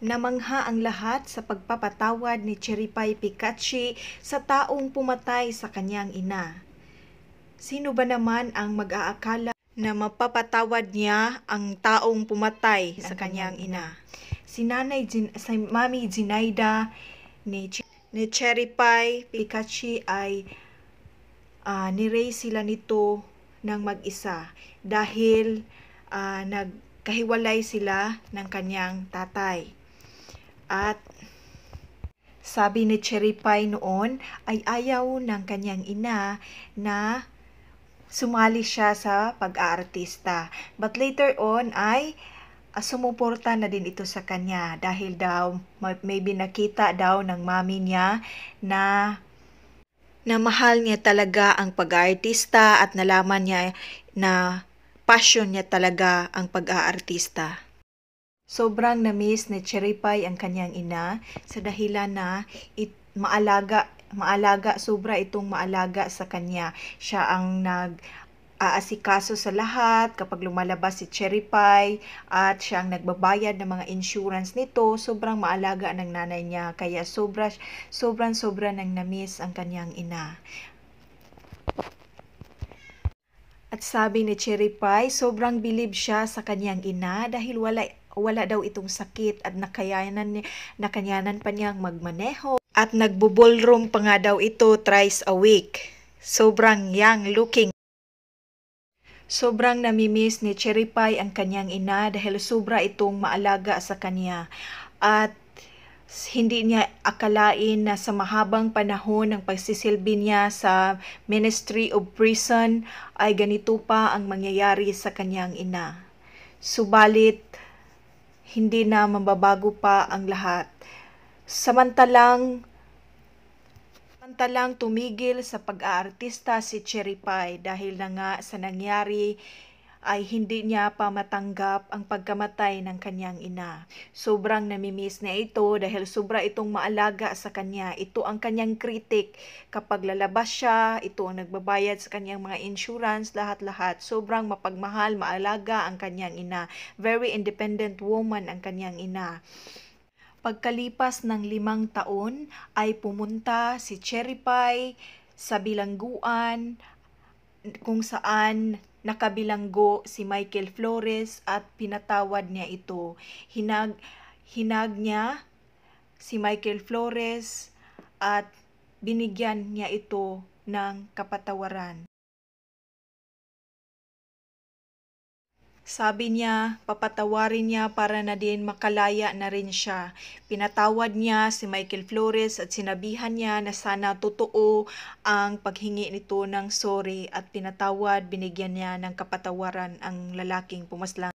Namangha ang lahat sa pagpapatawad ni Cheripay Pikachu sa taong pumatay sa kanyang ina. Sino ba naman ang mag-aakala na mapapatawad niya ang taong pumatay sa kanyang ina? Si Nanay Jin, si Mami Zinaida ni, Ch- ni Cheripay Pikachu ay uh, niraise sila nito ng mag-isa dahil uh, nagkahiwalay sila ng kanyang tatay at sabi ni Cherry Pie noon ay ayaw ng kanyang ina na sumali siya sa pag-aartista. But later on ay uh, sumuporta na din ito sa kanya dahil daw maybe nakita daw ng mami niya na na mahal niya talaga ang pag-aartista at nalaman niya na passion niya talaga ang pag-aartista. Sobrang namiss ni Cherry Pie ang kanyang ina sa dahilan na it, maalaga maalaga sobra itong maalaga sa kanya. Siya ang nag aasikaso sa lahat kapag lumalabas si Cherry Pie at siya ang nagbabayad ng mga insurance nito, sobrang maalaga ng nanay niya kaya sobra, sobrang sobra nang namiss ang kanyang ina. At sabi ni Cherry Pie, sobrang believe siya sa kanyang ina dahil wala wala daw itong sakit at nakayanan, nakanyanan pa niyang magmaneho. At nagbo-ballroom pa nga daw ito thrice a week. Sobrang young looking. Sobrang namimiss ni Cherry Pie ang kanyang ina dahil sobra itong maalaga sa kanya. At hindi niya akalain na sa mahabang panahon ng pagsisilbi niya sa Ministry of Prison ay ganito pa ang mangyayari sa kanyang ina. Subalit, hindi na mababago pa ang lahat. Samantalang Samantalang tumigil sa pag-aartista si Cherry Pie dahil na nga sa nangyari ay hindi niya pa matanggap ang pagkamatay ng kanyang ina. Sobrang namimiss niya ito dahil sobra itong maalaga sa kanya. Ito ang kanyang kritik. Kapag lalabas siya, ito ang nagbabayad sa kanyang mga insurance, lahat-lahat. Sobrang mapagmahal, maalaga ang kanyang ina. Very independent woman ang kanyang ina. Pagkalipas ng limang taon ay pumunta si Cherry Pie sa bilangguan kung saan Nakabilanggo si Michael Flores at pinatawad niya ito. Hinag, hinag niya si Michael Flores at binigyan niya ito ng kapatawaran. Sabi niya, papatawarin niya para na din makalaya na rin siya. Pinatawad niya si Michael Flores at sinabihan niya na sana totoo ang paghingi nito ng sorry at pinatawad, binigyan niya ng kapatawaran ang lalaking pumaslang.